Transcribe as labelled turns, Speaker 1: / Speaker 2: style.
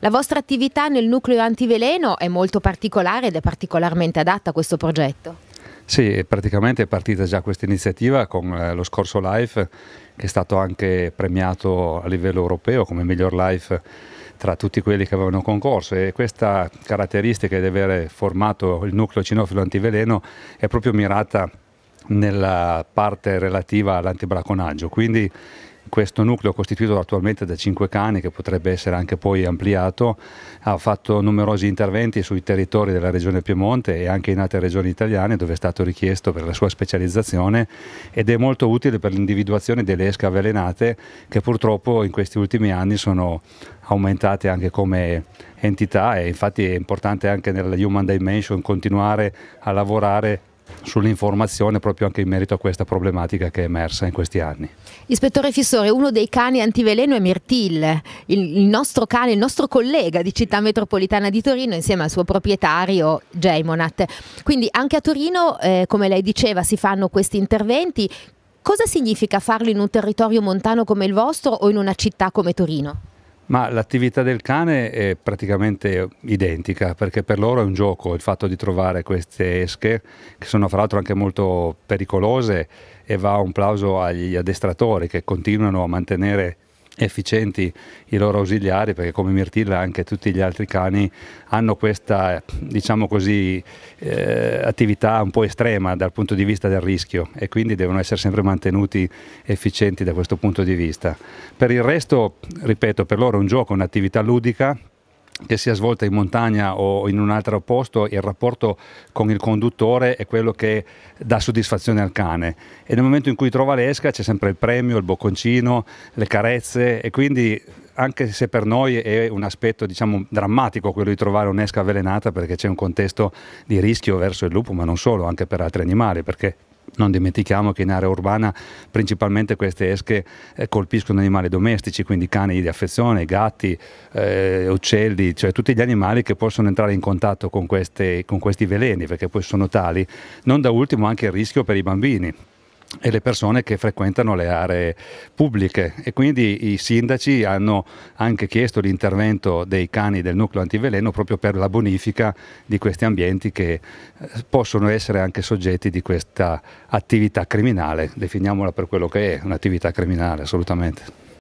Speaker 1: La vostra attività nel nucleo antiveleno è molto particolare ed è particolarmente adatta a questo progetto.
Speaker 2: Sì, praticamente è partita già questa iniziativa con eh, lo scorso Life, che è stato anche premiato a livello europeo come miglior Life tra tutti quelli che avevano concorso e questa caratteristica di aver formato il nucleo cinofilo antiveleno è proprio mirata nella parte relativa all'antibraconaggio, quindi questo nucleo costituito attualmente da cinque cani che potrebbe essere anche poi ampliato ha fatto numerosi interventi sui territori della regione Piemonte e anche in altre regioni italiane dove è stato richiesto per la sua specializzazione ed è molto utile per l'individuazione delle esche avvelenate che purtroppo in questi ultimi anni sono aumentate anche come entità e infatti è importante anche nella Human Dimension continuare a lavorare sull'informazione proprio anche in merito a questa problematica che è emersa in questi anni.
Speaker 1: Ispettore Fissore, uno dei cani antiveleno è Mirtil, il, nostro cane, il nostro collega di città metropolitana di Torino insieme al suo proprietario Geimonat. Quindi anche a Torino, eh, come lei diceva, si fanno questi interventi. Cosa significa farlo in un territorio montano come il vostro o in una città come Torino?
Speaker 2: Ma l'attività del cane è praticamente identica perché per loro è un gioco il fatto di trovare queste esche che sono fra l'altro anche molto pericolose e va un plauso agli addestratori che continuano a mantenere efficienti i loro ausiliari perché come Mirtilla anche tutti gli altri cani hanno questa diciamo così, eh, attività un po' estrema dal punto di vista del rischio e quindi devono essere sempre mantenuti efficienti da questo punto di vista. Per il resto, ripeto, per loro è un gioco, un'attività ludica che sia svolta in montagna o in un altro posto, il rapporto con il conduttore è quello che dà soddisfazione al cane e nel momento in cui trova l'esca c'è sempre il premio, il bocconcino, le carezze e quindi anche se per noi è un aspetto diciamo, drammatico quello di trovare un'esca avvelenata perché c'è un contesto di rischio verso il lupo ma non solo, anche per altri animali perché non dimentichiamo che in area urbana principalmente queste esche eh, colpiscono animali domestici, quindi cani di affezione, gatti, eh, uccelli, cioè tutti gli animali che possono entrare in contatto con, queste, con questi veleni, perché poi sono tali. Non da ultimo anche il rischio per i bambini e le persone che frequentano le aree pubbliche e quindi i sindaci hanno anche chiesto l'intervento dei cani del nucleo antiveleno proprio per la bonifica di questi ambienti che eh, possono essere anche soggetti di questa attività criminale, definiamola per quello che è, un'attività criminale assolutamente.